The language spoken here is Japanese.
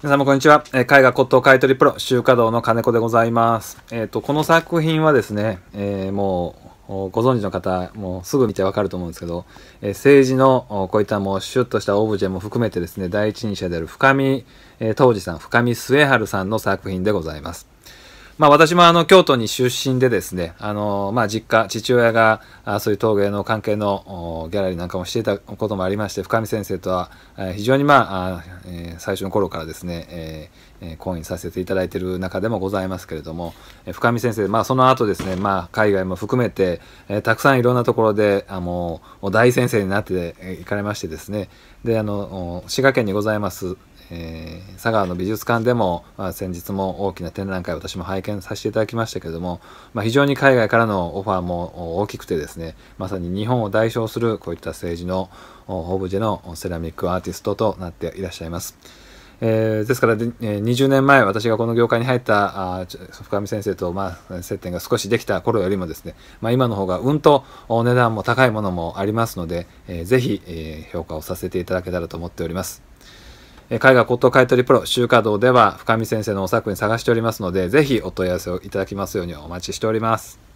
皆様こんにちは。絵画骨董買取プロ、集華堂の金子でございます。えっ、ー、と、この作品はですね、えー、もう、ご存知の方、もうすぐ見てわかると思うんですけど、え政治のこういったもうシュッとしたオブジェも含めてですね、第一人者である深見、えー、当時さん、深見末春さんの作品でございます。まあ私もあの京都に出身でですね、あの、まあ実家、父親があそういう陶芸の関係のギャラリーなんかもしていたこともありまして、深見先生とは非常にまあ、え最初の頃からですね、えー、講演させていただいている中でもございますけれども、え深見先生、まあその後ですね、まあ海外も含めて、えー、たくさんいろんなところで、あの、大先生になっていかれましてですね、で、あの、滋賀県にございます、えー佐川の美術館でも、まあ、先日も大きな展覧会私も拝見させていただきましたけれども、まあ、非常に海外からのオファーも大きくてですねまさに日本を代表するこういった政治のオブジェのセラミックアーティストとなっていらっしゃいます。えー、ですからで、えー、20年前私がこの業界に入ったあ深見先生と、まあ、接点が少しできた頃よりもですね、まあ、今の方がうんとお値段も高いものもありますので、えー、ぜひ、えー、評価をさせていただけたらと思っております。絵画骨董買取プロ集華堂では深見先生のお作品探しておりますので、ぜひお問い合わせをいただきますようにお待ちしております。